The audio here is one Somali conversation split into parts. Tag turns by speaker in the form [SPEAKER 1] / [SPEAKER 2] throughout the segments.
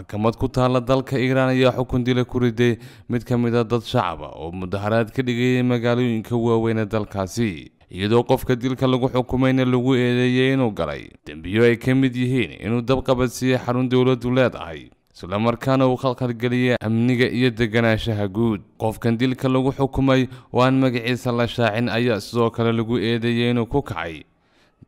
[SPEAKER 1] maxkamad ku taalla dalka iiraan ayaa xukun dila ku riday mid ka mid a ah dad shacaba oo mudaharaad ka dhigayay magaalooyinka waaweyne dalkaasi iyadoo qofka dilka lagu xukumayna lagu eedeeyey inuu galay dembiyo ay ka mid yihiin inuu dab qabadsiiyey xarun dowladdu leedahay islamarkaana uu khalkhalgeliyey amniga iyo deganaanshaha guud qofkan dilka lagu xukumay oo aan magaciisa la shaacin ayaa sidoo kale lagu eedeeyey inuu ku kacay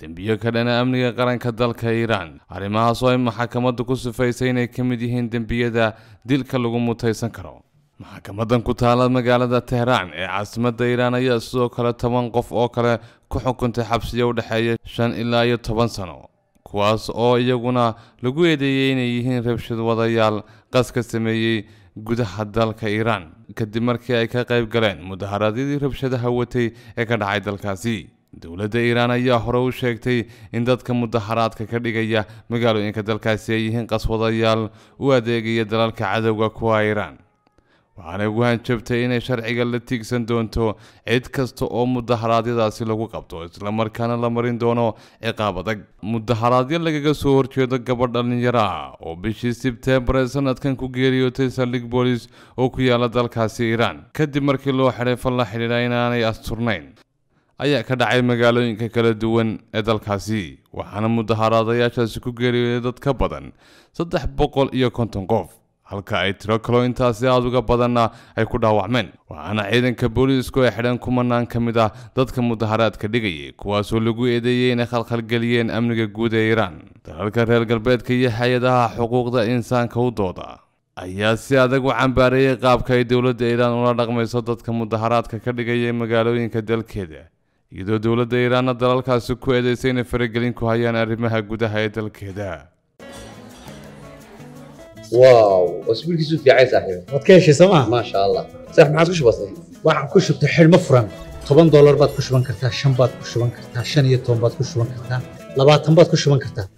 [SPEAKER 1] dembiyo ka dhana amniga qaranka dalka iiraan arrimahaas oo ay maxakamaddu ku sifaysay inay ka mid yihiin dembiyada dilka lagu mutaysan karo maxakamaddan ku taala magaalada tehraan ee caasimadda iiraan ayaa sidoo kale toban qof oo kale ku xukuntay xabsiyo u dhexeeya shan ilaa iyo toban sano kuwaas oo iyaguna lagu eedeeyey inay yihiin rabshad wadayaal qas ka sameeyey gudaha dalka iiraan kadib markii ay ka qayb galeen mudaharaadyadii rabshadaha watay ee ka dhacay dalkaasi dowladda iiraan ayaa hore u sheegtay in dadka mudaharaadka ka dhigaya magaalooyinka dalkaasi ay yihiin qaswadayaal u adeegaya dalalka cadowga kuwa iiraan waxaanay ugu hanjabtay inay sharciga la tiigsan doonto cid kasta oo mudaharaadyadaasi lagu qabto isla markaana la marin doono ciqaab adag mudaharaadyo lagaga soo horjeedo gabadh dhallinyaro ah oo bishii sebteembar ee sanadkan ku geeriyootay saldhig boolis oo ku yaala dalkaasi iiraan kadib markii loo xidhay fal la xidhiidha inaanay asturnayn ayaa ka dhacay magaalooyinka kala duwan ee dalkaasi waxaana mudaharaadayaashaasi ku geeriyooday dad ka badan saddex boqol iyo konton qof halka ay tiro kaloo intaasi aada uga badanna ay ku dhaawacmeen waxaana ciidanka booliisku ay xidhan kumanaan ka mid ah dadka mudaharaadka dhigayay kuwaasoo lagu eedeeyey inay khalkhalgeliyeen amniga guud ee iiraan dalalka reer galbeedka iyo hay-adaha xuquuqda insaanka u dooda ayaa si adag u cambaareeyey qaabka ay dowladda iiraan ula dhaqmayso dadka mudaharaadka ka dhigaya magaalooyinka dalkeeda iyadoo dowladda iiraanna dalalkaasi ku eedeysay inay faragelin ku hayaan arrimaha gudaha ee dalkeeda واو وسبيلكيسو في عايز صاحبي ما تكيش سما ما شاء الله صاحب ما عاد كش بسيط واحد iyo 10 baad ku shuban kartaa 20 baad ku shuban kartaa